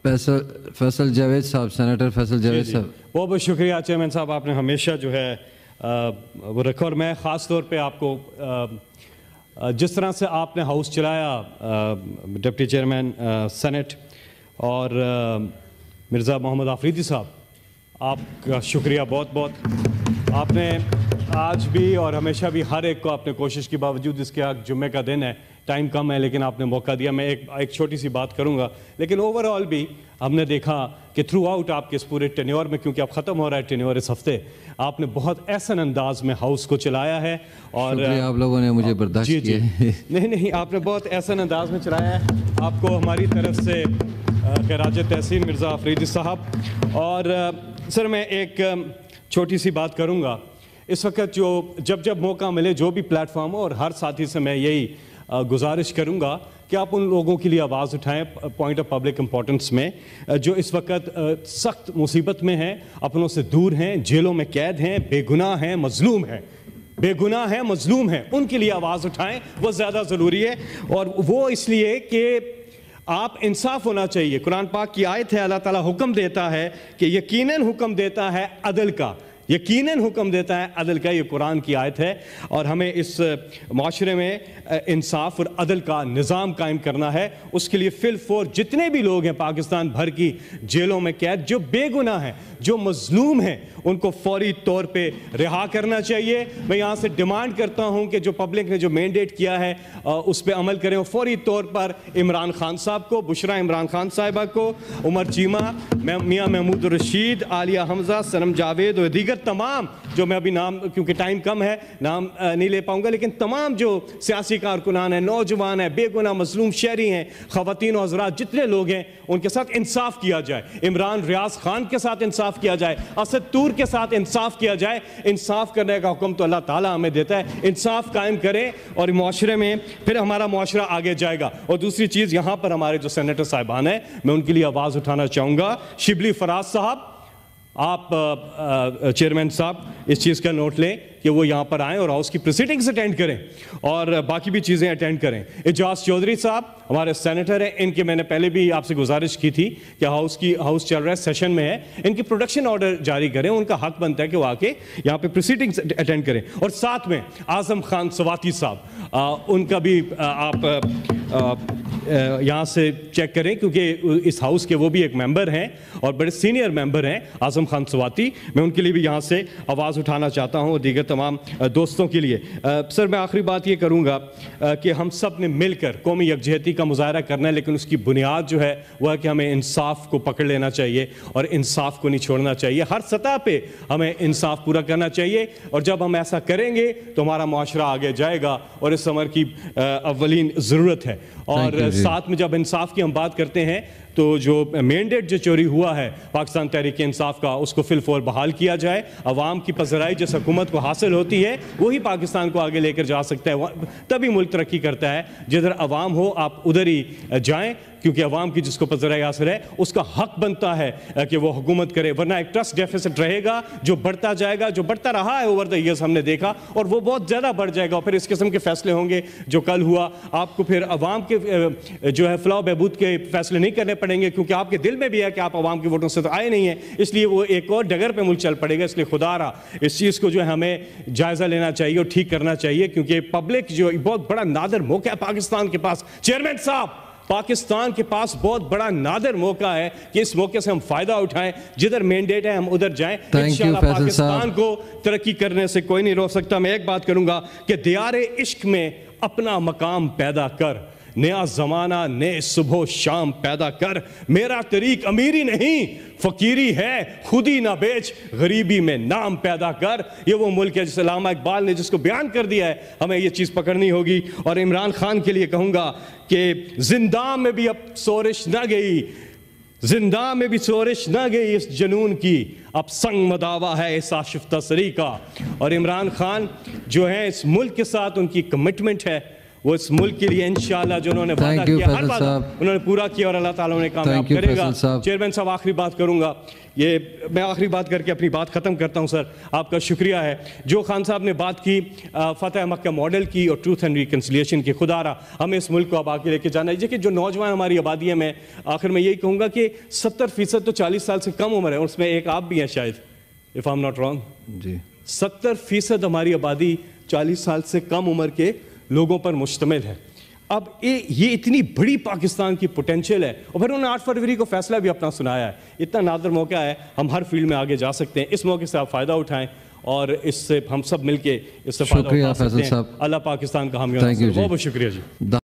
फैसल फैसल जावेद साहब सेनेटर फैसल जावेद साहब बहुत बहुत शुक्रिया चेयरमैन साहब आपने हमेशा जो है आ, वो रखा और मैं ख़ास तौर पे आपको आ, जिस तरह से आपने हाउस चलाया डिप्टी चेयरमैन सेनेट और मिर्ज़ा मोहम्मद आफरीदी साहब आपका शुक्रिया बहुत बहुत आपने आज भी और हमेशा भी हर एक को आपने कोशिश के बावजूद इसके आज जुम्मे का दिन है टाइम कम है लेकिन आपने मौका दिया मैं एक एक छोटी सी बात करूंगा लेकिन ओवरऑल भी हमने देखा कि थ्रू आउट आपके इस पूरे टेन्योर में क्योंकि अब ख़त्म हो रहा है टेन्योर इस हफ्ते आपने बहुत ऐसा अंदाज में हाउस को चलाया है और आप लोगों ने मुझे बर्दाश्त किया नहीं नहीं आपने बहुत ऐसा अंदाज में चलाया है आपको हमारी तरफ से खराज तहसीन मिर्ज़ा अफरीदी साहब और सर मैं एक छोटी सी बात करूँगा इस वक्त जो जब जब मौका मिले जो भी प्लेटफॉर्म हो और हर साथी से मैं यही गुजारिश करूंगा कि आप उन लोगों के लिए आवाज़ उठाएं पॉइंट ऑफ पब्लिक इम्पोर्टेंस में जो इस वक्त सख्त मुसीबत में हैं अपनों से दूर हैं जेलों में कैद हैं बेगुनाह हैं मजलूम हैं बेगुनाह हैं मजलूम हैं उनके लिए आवाज़ उठाएं वो ज़्यादा ज़रूरी है और वो इसलिए कि आप इंसाफ होना चाहिए कुरान पाक की आयत है अल्लाह ताला हुक्म देता है कि यकीनन हुक्म देता है अदल का यकीनन हुक्म देता है अदल का ये कुरान की आयत है और हमें इस माशरे में इंसाफ और अदल का निज़ाम कायम करना है उसके लिए फिल फोर जितने भी लोग हैं पाकिस्तान भर की जेलों में कैद जो बेगुना हैं जो मजलूम हैं उनको फौरी तौर पे रिहा करना चाहिए मैं यहाँ से डिमांड करता हूँ कि जो पब्लिक ने जो मैंडेट किया है उस पर अमल करें फौरी तौर पर इमरान खान साहब को बुशरा इमरान खान साहिबा को उमर चीमा मियाँ महमूद रशीद आलिया हमजा सनम जावेद और दीगर तमाम जो मैं अभी नाम क्योंकि टाइम कम है नाम नहीं ले पाऊंगा लेकिन तमाम जो सियासी कारकुनान हैं नौजवान हैं बेगुना मजलूम शहरी हैं खातन और हजरात जितने लोग हैं उनके साथ इंसाफ किया जाए इमरान रियाज खान के साथ इंसाफ किया जाए असद तूर के साथ इंसाफ किया जाए इंसाफ करने का हुक्म तो अल्लाह ताली हमें देता है इंसाफ कायम करें और माशरे में फिर हमारा माशरा आगे जाएगा और दूसरी चीज़ यहाँ पर हमारे जो सेनेटर साहिबान हैं मैं उनके लिए आवाज़ उठाना चाहूँगा शिबली फराज साहब आप चेयरमैन साहब इस चीज़ का नोट लें कि वो यहाँ पर आएँ और हाउस की प्रोसीडिंग्स अटेंड करें और बाकी भी चीज़ें अटेंड करें एजाज चौधरी साहब हमारे सेनेटर हैं इनके मैंने पहले भी आपसे गुजारिश की थी कि हाउस की हाउस चल रहा है सेशन में है इनकी प्रोडक्शन ऑर्डर जारी करें उनका हक बनता है कि वो आके यहाँ पे प्रोसीडिंग्स अटेंड करें और साथ में आजम खान सवाती साहब उनका भी आप यहाँ से चेक करें क्योंकि इस हाउस के वो भी एक मेंबर हैं और बड़े सीनियर मेंबर हैं आजम खान सवाती मैं उनके लिए भी यहाँ से आवाज़ उठाना चाहता हूँ और दीगर तमाम दोस्तों के लिए सर मैं आखिरी बात ये करूँगा कि हम सब ने मिलकर कौमी यकजहती का मुजाहरा करना है लेकिन उसकी बुनियाद जो है वह है कि हमें इंसाफ को पकड़ लेना चाहिए और इंसाफ को नहीं छोड़ना चाहिए हर सतह पर हमें इंसाफ पूरा करना चाहिए और जब हम ऐसा करेंगे तो हमारा माशरा आगे जाएगा और इस समर की अवलिन ज़रूरत है और साथ में जब इंसाफ की हम बात करते हैं तो जो मैंडेट जो चोरी हुआ है पाकिस्तान तहरीक इंसाफ का उसको फिलफोर बहाल किया जाए अवाम की पसराई जिस हुकूमत को हासिल होती है वही पाकिस्तान को आगे लेकर जा सकता है तभी मुल्क तरक्की करता है जिधर अवाम हो आप उधर ही जाएँ क्योंकि अवाम की जिसको पजर असर है उसका हक बनता है कि वो हुकूमत करे वरना एक ट्रस्ट डेफिसिट रहेगा जो बढ़ता जाएगा जो बढ़ता रहा है ओवर द ईयर्स हमने देखा और वो बहुत ज़्यादा बढ़ जाएगा और फिर इस किस्म के फैसले होंगे जो कल हुआ आपको फिर अवाम के जो है फलाह बहबूद के फैसले नहीं करने पड़ेंगे क्योंकि आपके दिल में भी है कि आप अवाम के वोटों से तो आए नहीं हैं इसलिए वो एक और डगर पर मुल्क चल पड़ेगा इसलिए खुदा रहा इस चीज़ को जो है हमें जायज़ा लेना चाहिए और ठीक करना चाहिए क्योंकि पब्लिक जो बहुत बड़ा नादर मौका है पाकिस्तान के पास चेयरमैन साहब पाकिस्तान के पास बहुत बड़ा नादर मौका है कि इस मौके से हम फायदा उठाएं जिधर मैंडेट है हम उधर जाएं इंशाल्लाह पाकिस्तान को तरक्की करने से कोई नहीं रोक सकता मैं एक बात करूंगा कि दियार इश्क में अपना मकाम पैदा कर नया जमाना नए सुबह शाम पैदा कर मेरा तरीक अमीरी नहीं फकीरी है खुद ही ना बेच गरीबी में नाम पैदा कर ये वो मुल्क है जिसे लामा इकबाल ने जिसको बयान कर दिया है हमें ये चीज़ पकड़नी होगी और इमरान खान के लिए कहूँगा कि जिंदा में भी अब सोरिश ना गई जिंदा में भी सोरिश ना गई इस जुनून की अब संग मदावा है इस आशिफ तसरी का और इमरान खान जो है इस मुल्क के साथ उनकी कमिटमेंट है वो इस मुल्क के लिए इंशाल्लाह जो उन्होंने वादा किया हर बात उन्होंने पूरा किया और अल्लाह ताला उन्हें कामयाब करेगा चेयरमैन साहब आखिरी बात करूंगा ये मैं आखिरी बात करके अपनी बात ख़त्म करता हूं सर आपका शुक्रिया है जो खान साहब ने बात की फ़तेह मक्का मॉडल की और ट्रूथ एंड रिकन्सिलियेशन की खुदा रहा हमें इस मुल्क को अब आगे लेके जाना है कि जो नौजवान हमारी आबादी है मैं आखिर में यही कहूँगा कि सत्तर फीसद तो चालीस साल से कम उम्र है उसमें एक आप भी हैं शायद if I am not wrong जी सत्तर फीसद हमारी आबादी चालीस साल से कम उम्र के लोगों पर मुश्तमिल है अब ये ये इतनी बड़ी पाकिस्तान की पोटेंशियल है और फिर उन्होंने आठ फरवरी को फैसला भी अपना सुनाया है इतना नादर मौका है हम हर फील्ड में आगे जा सकते हैं इस मौके से आप फ़ायदा उठाएं और इससे हम सब मिलके इससे फ़ायदा उठा सकते हैं अल्लाह पाकिस्तान का हम बहुत बहुत शुक्रिया जी